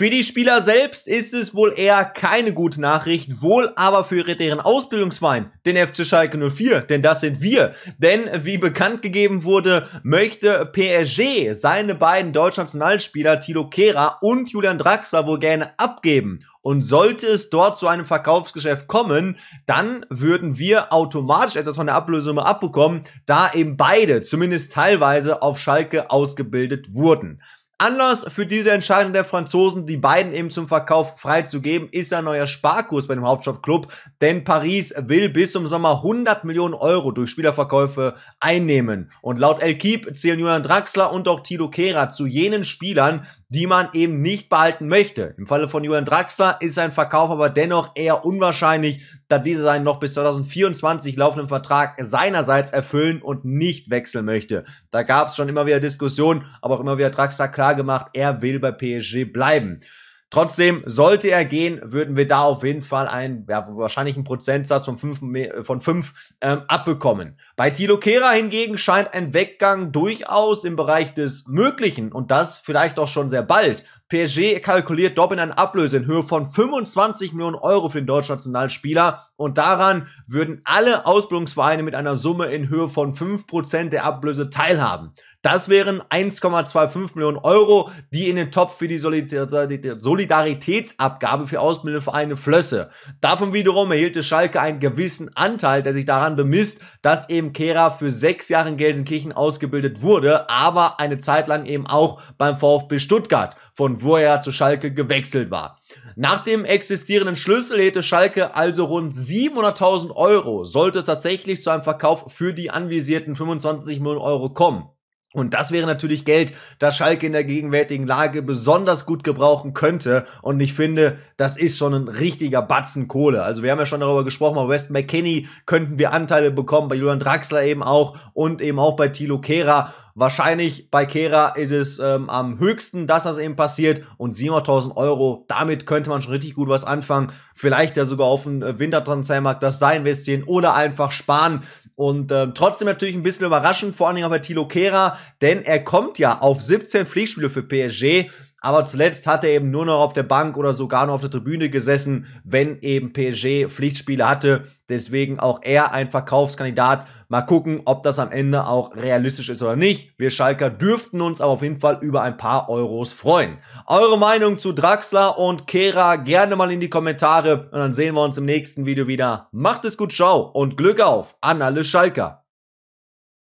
Für die Spieler selbst ist es wohl eher keine gute Nachricht, wohl aber für deren Ausbildungsverein, den FC Schalke 04, denn das sind wir. Denn wie bekannt gegeben wurde, möchte PSG seine beiden Deutschnationalspieler Tilo Kehrer und Julian Draxler wohl gerne abgeben. Und sollte es dort zu einem Verkaufsgeschäft kommen, dann würden wir automatisch etwas von der Ablösung abbekommen, da eben beide zumindest teilweise auf Schalke ausgebildet wurden. Anlass für diese Entscheidung der Franzosen, die beiden eben zum Verkauf freizugeben, ist ein neuer Sparkurs bei dem Hauptstadtclub, denn Paris will bis zum Sommer 100 Millionen Euro durch Spielerverkäufe einnehmen. Und laut El Kiep zählen Julian Draxler und auch Tilo Kehrer zu jenen Spielern, die man eben nicht behalten möchte. Im Falle von Julian Draxler ist sein Verkauf aber dennoch eher unwahrscheinlich, da diese seinen noch bis 2024 laufenden Vertrag seinerseits erfüllen und nicht wechseln möchte. Da gab es schon immer wieder Diskussionen, aber auch immer wieder Draxler klar gemacht, er will bei PSG bleiben. Trotzdem, sollte er gehen, würden wir da auf jeden Fall einen, ja, wahrscheinlich einen Prozentsatz von 5 äh, von ähm, abbekommen. Bei Tilo Kehrer hingegen scheint ein Weggang durchaus im Bereich des Möglichen und das vielleicht auch schon sehr bald. PSG kalkuliert Dobbin eine Ablöse in Höhe von 25 Millionen Euro für den deutschen Nationalspieler und daran würden alle Ausbildungsvereine mit einer Summe in Höhe von 5% der Ablöse teilhaben. Das wären 1,25 Millionen Euro, die in den Topf für die Solidaritätsabgabe für Ausbildungsvereine flösse. Davon wiederum erhielt Schalke einen gewissen Anteil, der sich daran bemisst, dass eben Kehra für sechs Jahre in Gelsenkirchen ausgebildet wurde, aber eine Zeit lang eben auch beim VfB Stuttgart, von wo er zu Schalke gewechselt war. Nach dem existierenden Schlüssel hätte Schalke also rund 700.000 Euro, sollte es tatsächlich zu einem Verkauf für die anvisierten 25 Millionen Euro kommen. Und das wäre natürlich Geld, das Schalke in der gegenwärtigen Lage besonders gut gebrauchen könnte. Und ich finde, das ist schon ein richtiger Batzen Kohle. Also wir haben ja schon darüber gesprochen, bei West McKinney könnten wir Anteile bekommen, bei Julian Draxler eben auch und eben auch bei Tilo Kera. Wahrscheinlich bei Kera ist es ähm, am höchsten, dass das eben passiert. Und 700.000 Euro, damit könnte man schon richtig gut was anfangen. Vielleicht ja sogar auf dem äh, Wintertransfermarkt das da investieren oder einfach sparen. Und äh, trotzdem natürlich ein bisschen überraschend, vor allen Dingen auch bei Tilo Kehrer, denn er kommt ja auf 17 Pflichtspiele für PSG aber zuletzt hat er eben nur noch auf der Bank oder sogar noch auf der Tribüne gesessen, wenn eben PSG Pflichtspiele hatte. Deswegen auch er ein Verkaufskandidat. Mal gucken, ob das am Ende auch realistisch ist oder nicht. Wir Schalker dürften uns aber auf jeden Fall über ein paar Euros freuen. Eure Meinung zu Draxler und Kera gerne mal in die Kommentare und dann sehen wir uns im nächsten Video wieder. Macht es gut, ciao und Glück auf an alle Schalker.